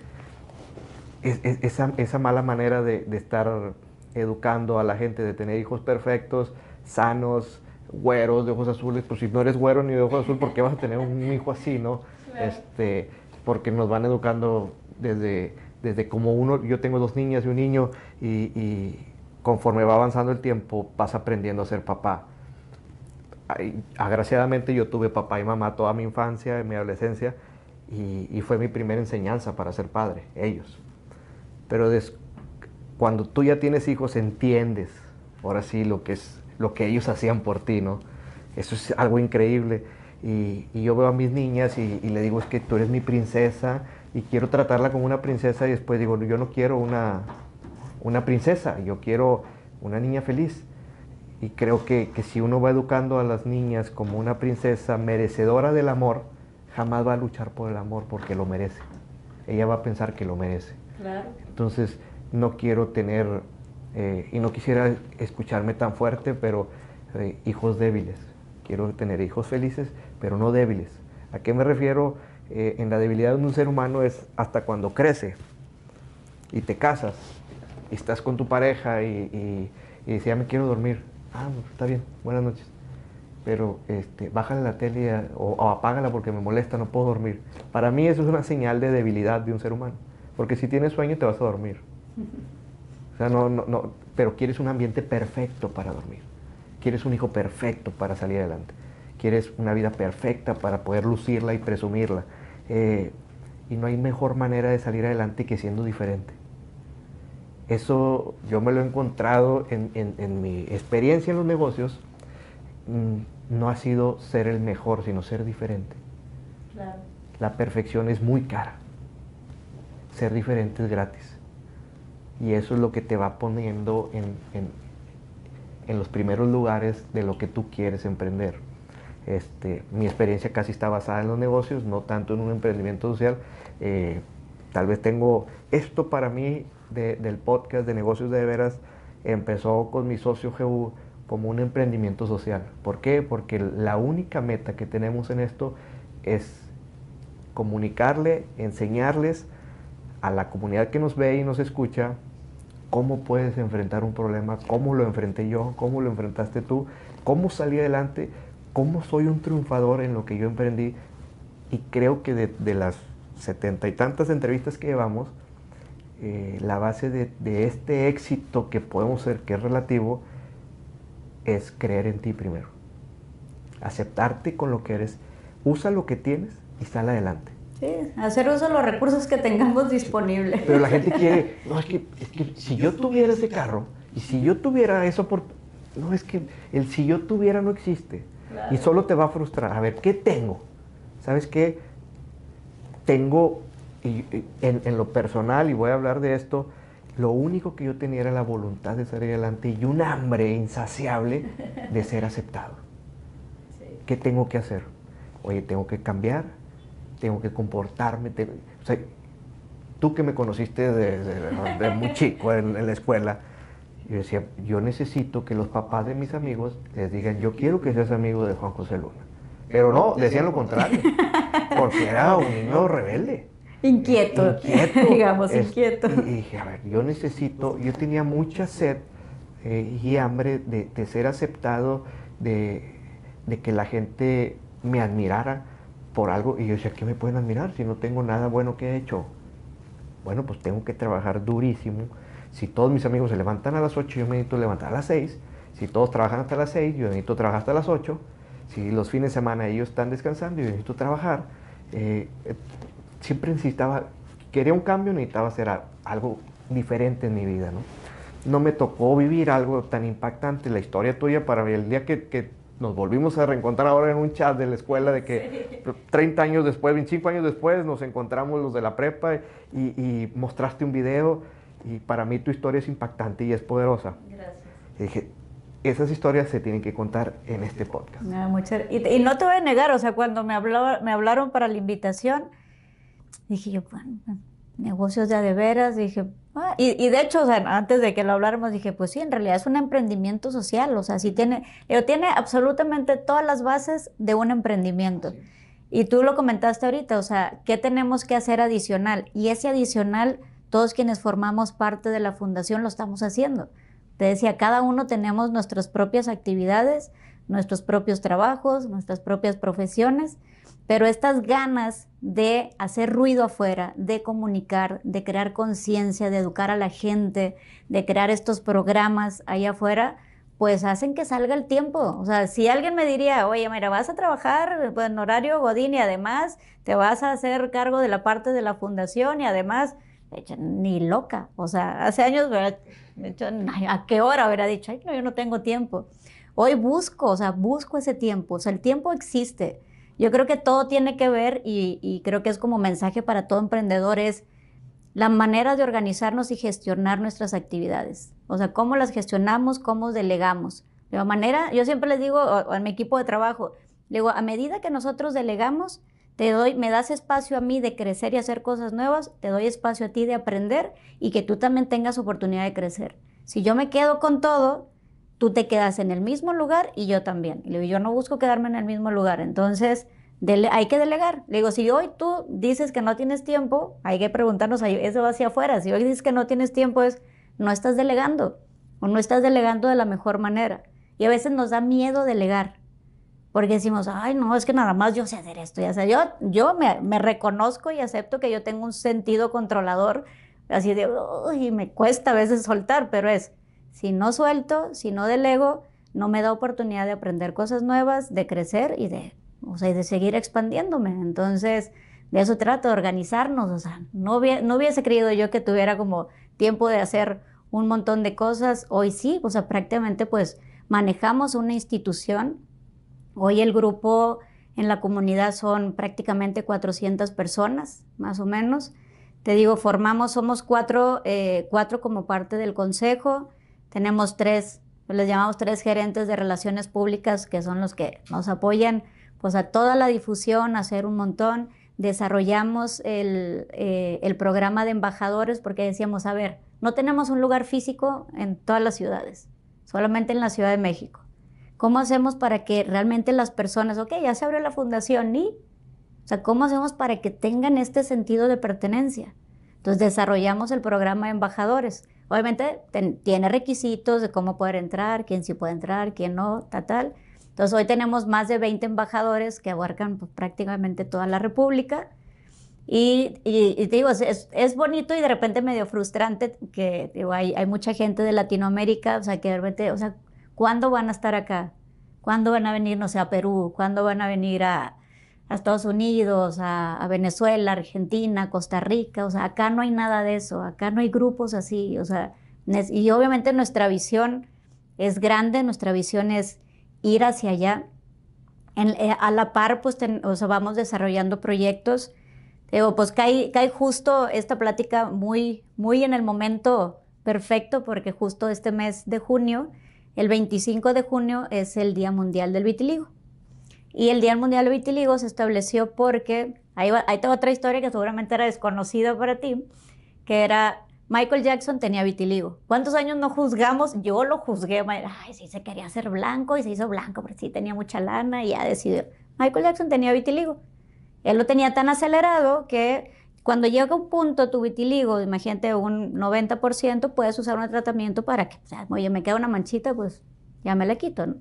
es, esa, mala manera de, estar educando a la gente, de tener hijos perfectos, sanos, güeros, de ojos azules, pues si no eres güero ni de ojos azules, ¿por qué vas a tener un hijo así, no? Este, porque nos van educando desde, desde como uno, yo tengo dos niñas y un niño, y conforme va avanzando el tiempo, vas aprendiendo a ser papá. agraciadamente yo tuve papá y mamá toda mi infancia, en mi adolescencia, y, fue mi primera enseñanza para ser padre, ellos. Pero cuando tú ya tienes hijos, entiendes, ahora sí, lo que, es, lo que ellos hacían por ti, ¿no? Eso es algo increíble. Y, yo veo a mis niñas y, y le digo, es que tú eres mi princesa y quiero tratarla como una princesa y después digo, yo no quiero una una princesa, yo quiero una niña feliz. Y creo que, si uno va educando a las niñas como una princesa merecedora del amor, jamás va a luchar por el amor porque lo merece. Ella va a pensar que lo merece. Entonces, no quiero tener, eh, y no quisiera escucharme tan fuerte, pero eh, hijos débiles. Quiero tener hijos felices, pero no débiles. ¿A qué me refiero? Eh, en la debilidad de un ser humano es hasta cuando crece y te casas estás con tu pareja y, y, me quiero dormir. Ah, pues, está bien, buenas noches. Pero este, bájale la tele o, apágala porque me molesta, no puedo dormir. Para mí eso es una señal de debilidad de un ser humano. Porque si tienes sueño te vas a dormir. O sea, no, no, no, pero quieres un ambiente perfecto para dormir. Quieres un hijo perfecto para salir adelante. Quieres una vida perfecta para poder lucirla y presumirla. Eh, y no hay mejor manera de salir adelante que siendo diferente. Eso yo me lo he encontrado en, mi experiencia en los negocios. Mm, no ha sido ser el mejor, sino ser diferente. La perfección es muy cara. Ser diferente es gratis. Y eso es lo que te va poniendo en, los primeros lugares de lo que tú quieres emprender. Este, mi experiencia casi está basada en los negocios, no tanto en un emprendimiento social. Eh, tal vez tengo esto para mí del podcast de negocios de veras empezó con mi socio GU como un emprendimiento social. ¿Por qué? Porque la única meta que tenemos en esto es comunicarle, enseñarles a la comunidad que nos ve y nos escucha cómo puedes enfrentar un problema, cómo lo enfrenté yo, cómo lo enfrentaste tú, cómo salí adelante, cómo soy un triunfador en lo que yo emprendí. Y creo que de las setenta y tantas entrevistas que llevamos, eh, la base de, este éxito que podemos ser, que es relativo, es creer en ti primero. Aceptarte con lo que eres. Usa lo que tienes y sal adelante. Sí, hacer uso de los recursos que tengamos disponibles. Pero la gente quiere, no, es que, si yo tuviera ese carro y si yo tuviera eso por... No, es que el si yo tuviera no existe. Y solo te va a frustrar. A ver, ¿qué tengo? ¿Sabes qué? Tengo y, en, lo personal, y voy a hablar de esto, lo único que yo tenía era la voluntad de salir adelante y un hambre insaciable de ser aceptado. ¿Qué tengo que hacer? Oye, tengo que cambiar, tengo que comportarme. tú que me conociste desde de, muy chico en, en la escuela, yo decía, yo necesito que los papás de mis amigos les digan, yo quiero que seas amigo de Juan José Luna. Pero no, decían lo contrario. Porque era un niño rebelde inquieto, digamos, inquieto. Y, dije, a ver, yo necesito, yo tenía mucha sed eh, y hambre de, ser aceptado, de, que la gente me admirara por algo. Y yo decía, ¿qué me pueden admirar si no tengo nada bueno que he hecho? Bueno, pues tengo que trabajar durísimo. Si todos mis amigos se levantan a las 8, yo me necesito levantar a las 6. Si todos trabajan hasta las 6, yo necesito trabajar hasta las 8. Si los fines de semana ellos están descansando, yo necesito trabajar. Eh, siempre necesitaba, quería un cambio, necesitaba hacer algo diferente en mi vida, ¿no? No me tocó vivir algo tan impactante, la historia tuya para mí, el día que, nos volvimos a reencontrar ahora en un chat de la escuela de que 30 años después, 25 años después, nos encontramos los de la prepa y, mostraste un video y para mí tu historia es impactante y es poderosa. Gracias. Y dije, esas historias se tienen que contar en este podcast. Ah, y, no te voy a negar, o sea, cuando me, me hablaron para la invitación, Dije yo, bueno, pues, negocios de veras, dije, ah", y, de hecho, antes de que lo habláramos, dije, pues sí, en realidad es un emprendimiento social, o sea, sí tiene, tiene absolutamente todas las bases de un emprendimiento. Y tú lo comentaste ahorita, o sea, ¿qué tenemos que hacer adicional? Y ese adicional, todos quienes formamos parte de la fundación lo estamos haciendo. Te decía, cada uno tenemos nuestras propias actividades, nuestros propios trabajos, nuestras propias profesiones, pero estas ganas de hacer ruido afuera, de comunicar, de crear conciencia, de educar a la gente, de crear estos programas ahí afuera, pues hacen que salga el tiempo. O sea, si alguien me diría, oye, mira, vas a trabajar pues, en horario Godín y además te vas a hacer cargo de la parte de la fundación y además, ni loca. O sea, hace años me ¿a qué hora hubiera dicho? Ay, no, yo no tengo tiempo. Hoy busco, o sea, busco ese tiempo. O sea, el tiempo existe yo creo que todo tiene que ver y, creo que es como mensaje para todo emprendedor es la manera de organizarnos y gestionar nuestras actividades. O sea, cómo las gestionamos, cómo delegamos. De manera, yo siempre les digo a, mi equipo de trabajo, a medida que nosotros delegamos, te doy, me das espacio a mí de crecer y hacer cosas nuevas, te doy espacio a ti de aprender y que tú también tengas oportunidad de crecer. Si yo me quedo con todo, tú te quedas en el mismo lugar y yo también. yo no busco quedarme en el mismo lugar, entonces hay que delegar. Le digo, si hoy tú dices que no tienes tiempo, hay que preguntarnos, eso va hacia afuera, si hoy dices que no tienes tiempo es, no estás delegando o no estás delegando de la mejor manera. Y a veces nos da miedo delegar, porque decimos, ay, no, es que nada más yo sé hacer esto, ya sé, yo, yo me, me, reconozco y acepto que yo tengo un sentido controlador, así de, uy, me cuesta a veces soltar, pero es, si no suelto, si no delego, no me da oportunidad de aprender cosas nuevas, de crecer y de, o sea, de seguir expandiéndome. Entonces, de eso trato, de organizarnos. O sea, no, hubiese, creído yo que tuviera como tiempo de hacer un montón de cosas. Hoy sí, o sea, prácticamente pues manejamos una institución. Hoy el grupo en la comunidad son prácticamente 400 personas, más o menos. Te digo, formamos, somos cuatro, eh, cuatro como parte del consejo. Tenemos tres, les llamamos tres gerentes de relaciones públicas, que son los que nos apoyan pues, a toda la difusión, a hacer un montón. Desarrollamos el, eh, el programa de embajadores porque decíamos, a ver, no tenemos un lugar físico en todas las ciudades, solamente en la Ciudad de México. ¿Cómo hacemos para que realmente las personas, ok, ya se abrió la fundación y, o sea, ¿cómo hacemos para que tengan este sentido de pertenencia? Entonces desarrollamos el programa de embajadores. Obviamente tiene requisitos de cómo poder entrar, quién sí puede entrar, quién no, tal, tal. Entonces hoy tenemos más de 20 embajadores que abarcan pues, prácticamente toda la República. Y, te digo, es, bonito y de repente medio frustrante que hay, hay, mucha gente de Latinoamérica, o sea, que de repente, o sea, ¿cuándo van a estar acá? ¿Cuándo van a venir, no sé, a Perú? ¿Cuándo van a venir a, a Estados Unidos, a, Venezuela, Argentina, Costa Rica, o sea, acá no hay nada de eso, acá no hay grupos así, o sea, y obviamente nuestra visión es grande, nuestra visión es ir hacia allá. Eh, a la par, pues, vamos desarrollando proyectos. Digo, pues cae, justo esta plática muy, muy en el momento perfecto, porque justo este mes de junio, el 25 de junio, es el Día Mundial del Vitiligo. Y el Día Mundial del Vitiligo se estableció porque, ahí, hay tengo otra historia que seguramente era desconocida para ti, que era Michael Jackson tenía vitiligo. ¿Cuántos años no juzgamos? Yo lo juzgué. Ay, sí, se quería hacer blanco y se hizo blanco, pero sí tenía mucha lana y ya decidió. Michael Jackson tenía vitiligo. Él lo tenía tan acelerado que cuando llega un punto tu vitiligo, imagínate un 90%, puedes usar un tratamiento para que, o sea, oye, me queda una manchita, pues ya me la quito. No,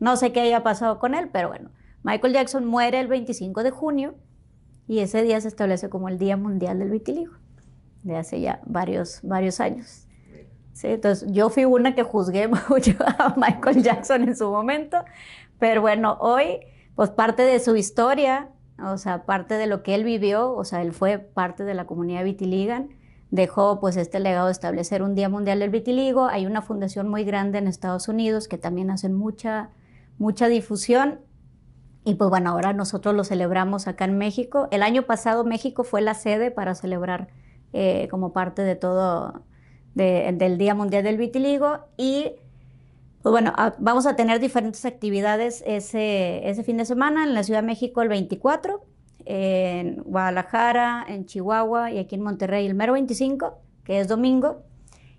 no sé qué haya pasado con él, pero bueno. Michael Jackson muere el 25 de junio y ese día se establece como el Día Mundial del Vitiligo, de hace ya varios, varios años. entonces, yo fui una que juzgué mucho a Michael Jackson en su momento, pero bueno, hoy, pues parte de su historia, o sea, parte de lo que él vivió, o sea, él fue parte de la comunidad vitiligan, dejó pues este legado de establecer un Día Mundial del Vitiligo, hay una fundación muy grande en Estados Unidos que también hace mucha, mucha difusión y pues bueno, ahora nosotros lo celebramos acá en México. El año pasado México fue la sede para celebrar eh, como parte de todo, del Día Mundial del Vitiligo. Y pues bueno, vamos a tener diferentes actividades ese, ese fin de semana en la Ciudad de México el 24, en Guadalajara, en Chihuahua y aquí en Monterrey el mero 25, que es domingo.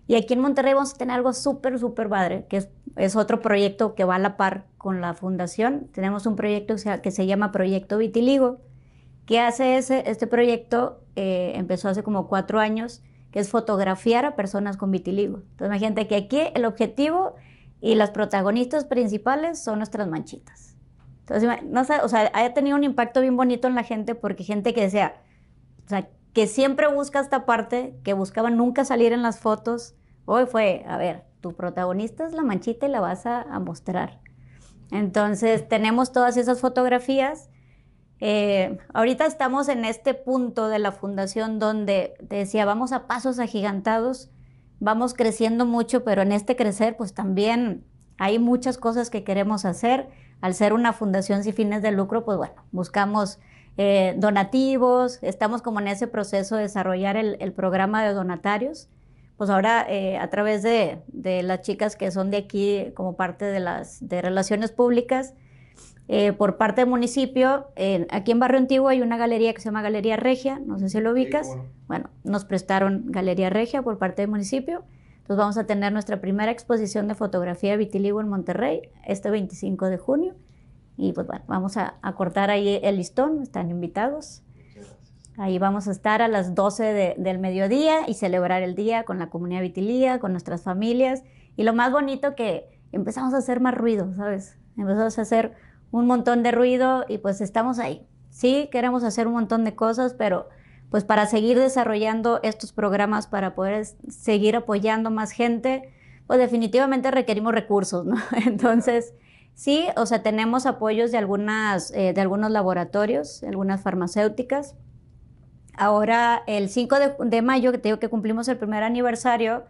Y aquí en Monterrey vamos a tener algo súper, súper padre, que es, otro proyecto que va a la par con la fundación. Tenemos un proyecto que se llama Proyecto Vitiligo. ¿Qué hace ese? Este proyecto eh, empezó hace como cuatro años, que es fotografiar a personas con vitiligo. Entonces imagínate que aquí el objetivo y los protagonistas principales son nuestras manchitas. Entonces, no sé, o sea, haya tenido un impacto bien bonito en la gente porque gente que decía, o sea, que siempre busca esta parte, que buscaba nunca salir en las fotos, hoy fue, a ver, tu protagonista es la manchita y la vas a, mostrar. Entonces tenemos todas esas fotografías. Eh, ahorita estamos en este punto de la fundación donde te decía, vamos a pasos agigantados, vamos creciendo mucho, pero en este crecer pues también hay muchas cosas que queremos hacer. Al ser una fundación sin fines de lucro, pues bueno, buscamos eh, donativos, estamos como en ese proceso de desarrollar el, programa de donatarios. Pues ahora eh, a través de, las chicas que son de aquí como parte de las de relaciones públicas, eh, por parte del municipio, aquí en Barrio Antiguo hay una galería que se llama Galería Regia, no sé si lo ubicas. bueno. nos prestaron Galería Regia por parte del municipio. Entonces vamos a tener nuestra primera exposición de fotografía vitiligo en Monterrey este 25 de junio. Y pues bueno, vamos a, cortar ahí el listón, están invitados. Ahí vamos a estar a las 12 del mediodía y celebrar el día con la comunidad vitilía, con nuestras familias. Y lo más bonito que empezamos a hacer más ruido, ¿sabes? Empezamos a hacer un montón de ruido y pues estamos ahí. Sí, queremos hacer un montón de cosas, pero pues para seguir desarrollando estos programas, para poder seguir apoyando más gente, pues definitivamente requerimos recursos, ¿no? Entonces, Sí, o sea, tenemos apoyos de, algunas, eh, de algunos laboratorios, algunas farmacéuticas. Ahora, el 5 de, mayo, que tengo que cumplimos el primer aniversario,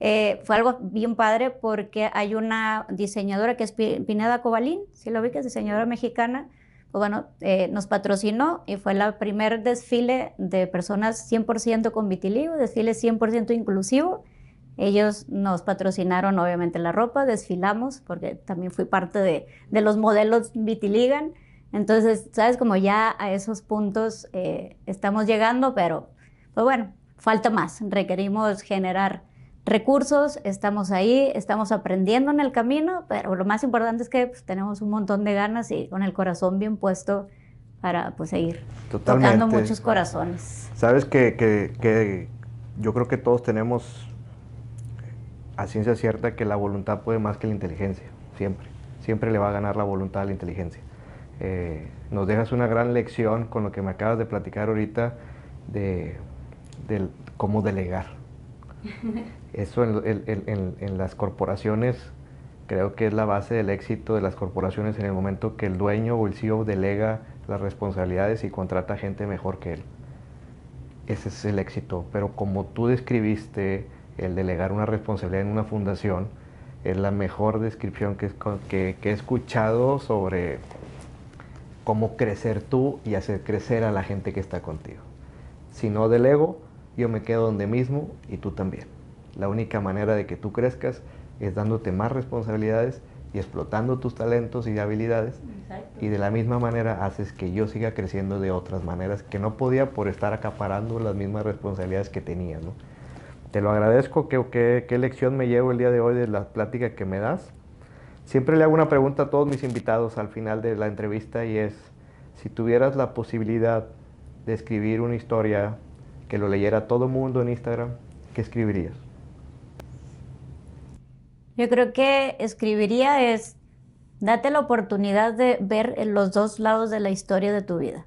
eh, fue algo bien padre porque hay una diseñadora que es Pineda Cobalín, si lo vi, que es diseñadora mexicana, pues bueno, eh, nos patrocinó y fue el primer desfile de personas 100% con vitiligo, desfile 100% inclusivo. Ellos nos patrocinaron obviamente la ropa, desfilamos, porque también fui parte de, los modelos Vitiligan. Entonces, sabes, como ya a esos puntos eh, estamos llegando, pero pues bueno, falta más. Requerimos generar recursos, estamos ahí, estamos aprendiendo en el camino, pero lo más importante es que pues, tenemos un montón de ganas y con el corazón bien puesto para pues, seguir tocando muchos corazones. Sabes que, que yo creo que todos tenemos a ciencia cierta que la voluntad puede más que la inteligencia, siempre. Siempre le va a ganar la voluntad a la inteligencia. Eh, nos dejas una gran lección con lo que me acabas de platicar ahorita de, cómo delegar. Eso en, en, las corporaciones creo que es la base del éxito de las corporaciones en el momento que el dueño o el CEO delega las responsabilidades y contrata gente mejor que él. Ese es el éxito. Pero como tú describiste, el delegar una responsabilidad en una fundación es la mejor descripción que, he escuchado sobre cómo crecer tú y hacer crecer a la gente que está contigo. Si no delego, yo me quedo donde mismo y tú también. La única manera de que tú crezcas es dándote más responsabilidades y explotando tus talentos y habilidades. Y de la misma manera haces que yo siga creciendo de otras maneras que no podía por estar acaparando las mismas responsabilidades que tenía. ¿no? te lo agradezco, qué, qué, lección me llevo el día de hoy de la plática que me das. Siempre le hago una pregunta a todos mis invitados al final de la entrevista y es, si tuvieras la posibilidad de escribir una historia que lo leyera todo el mundo en Instagram, ¿qué escribirías? Yo creo que escribiría es, date la oportunidad de ver los dos lados de la historia de tu vida.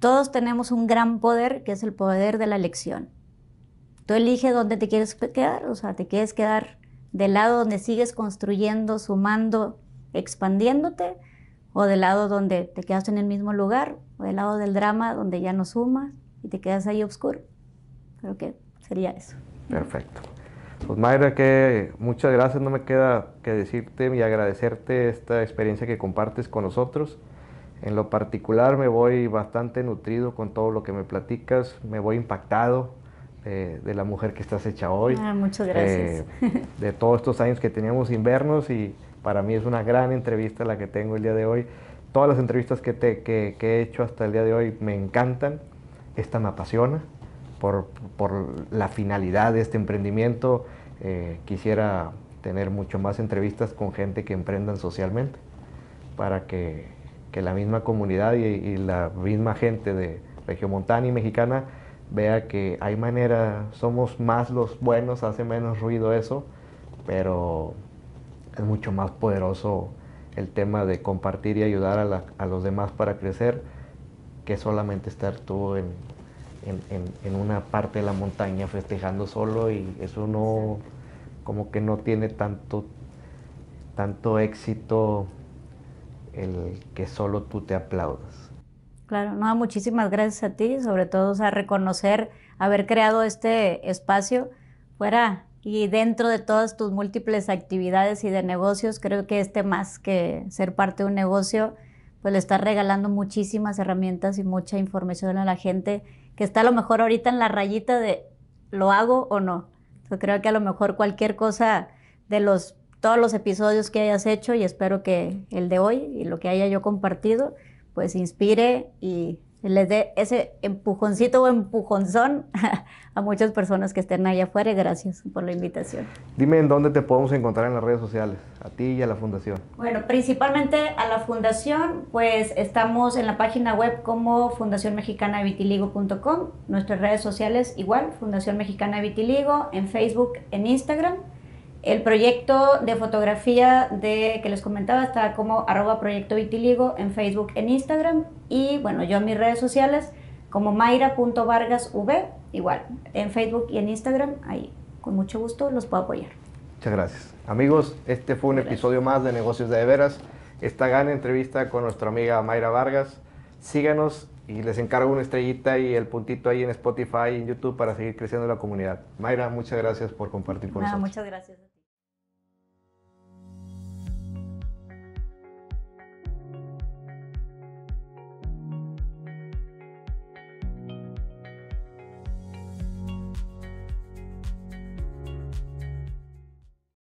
Todos tenemos un gran poder que es el poder de la elección. Tú eliges dónde te quieres quedar, o sea, te quieres quedar del lado donde sigues construyendo, sumando, expandiéndote, o del lado donde te quedas en el mismo lugar, o del lado del drama donde ya no sumas y te quedas ahí oscuro. Creo que sería eso. Perfecto. Pues que muchas gracias, no me queda que decirte y agradecerte esta experiencia que compartes con nosotros. En lo particular me voy bastante nutrido con todo lo que me platicas, me voy impactado, de, la mujer que estás hecha hoy. Ah, muchas gracias. Eh, de todos estos años que teníamos sin vernos y para mí es una gran entrevista la que tengo el día de hoy. Todas las entrevistas que, he hecho hasta el día de hoy me encantan. Esta me apasiona por, la finalidad de este emprendimiento. Eh, quisiera tener mucho más entrevistas con gente que emprendan socialmente para que, la misma comunidad y, la misma gente de Regiomontana y Mexicana vea que hay manera, somos más los buenos, hace menos ruido eso, pero es mucho más poderoso el tema de compartir y ayudar a, los demás para crecer que solamente estar tú en, una parte de la montaña festejando solo y eso no, como que no tiene tanto, tanto éxito el que solo tú te aplaudas. Claro, muchísimas gracias a ti, sobre todo a reconocer haber creado este espacio fuera y dentro de todas tus múltiples actividades y de negocios, creo que este más que ser parte de un negocio, pues le está regalando muchísimas herramientas y mucha información a la gente que está a lo mejor ahorita en la rayita de lo hago o no. creo que a lo mejor cualquier cosa de los todos los episodios que hayas hecho y espero que el de hoy y lo que haya yo compartido pues inspire y les dé ese empujoncito o empujonzón a muchas personas que estén allá afuera. Gracias por la invitación. Dime en dónde te podemos encontrar en las redes sociales, a ti y a la fundación. Bueno, principalmente a la fundación, pues estamos en la página web como fundacionmexicanavitiligo.com, nuestras redes sociales igual, Fundación Mexicana Vitiligo, en Facebook, en Instagram. El proyecto de fotografía de, que les comentaba está como arroba proyecto vitiligo en Facebook, en Instagram y bueno, yo en mis redes sociales como mayra.vargasv, igual, en Facebook y en Instagram, ahí con mucho gusto los puedo apoyar. Muchas gracias. Amigos, este fue un episodio más de Negocios de Veras. Esta gran entrevista con nuestra amiga Mayra Vargas. Síganos y les encargo una estrellita y el puntito ahí en Spotify y en YouTube para seguir creciendo la comunidad. Mayra, muchas gracias por compartir con nosotros. Muchas gracias.